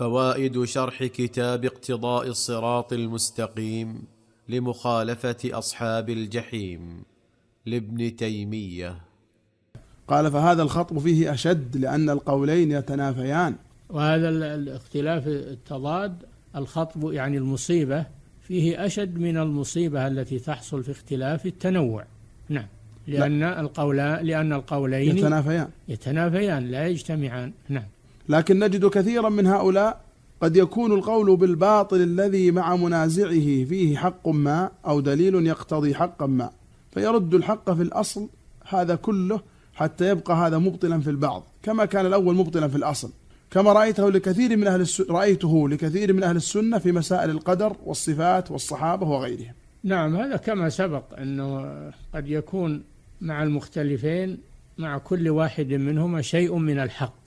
فوائد شرح كتاب اقتضاء الصراط المستقيم لمخالفه اصحاب الجحيم لابن تيميه قال فهذا الخطب فيه اشد لان القولين يتنافيان وهذا الاختلاف التضاد الخطب يعني المصيبه فيه اشد من المصيبه التي تحصل في اختلاف التنوع نعم لان لا. القولا لان القولين يتنافيان يتنافيان لا يجتمعان نعم لكن نجد كثيرا من هؤلاء قد يكون القول بالباطل الذي مع منازعه فيه حق ما أو دليل يقتضي حقا ما فيرد الحق في الأصل هذا كله حتى يبقى هذا مبطلا في البعض كما كان الأول مبطلا في الأصل كما رأيته لكثير من أهل رأيته لكثير من أهل السنة في مسائل القدر والصفات والصحابة وغيرهم نعم هذا كما سبق أنه قد يكون مع المختلفين مع كل واحد منهما شيء من الحق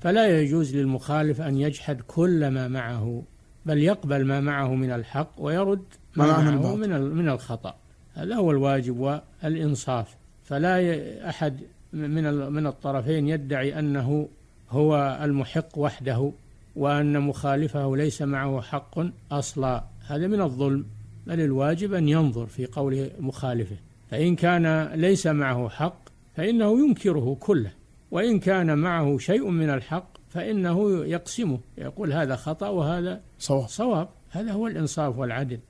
فلا يجوز للمخالف أن يجحد كل ما معه بل يقبل ما معه من الحق ويرد ما, معه من من الخطأ هذا هو الواجب والإنصاف فلا أحد من من الطرفين يدعي أنه هو المحق وحده وأن مخالفه ليس معه حق أصلا هذا من الظلم بل الواجب أن ينظر في قول مخالفه فإن كان ليس معه حق فإنه ينكره كله وإن كان معه شيء من الحق فإنه يقسمه يقول هذا خطأ وهذا صواب, صواب هذا هو الإنصاف والعدل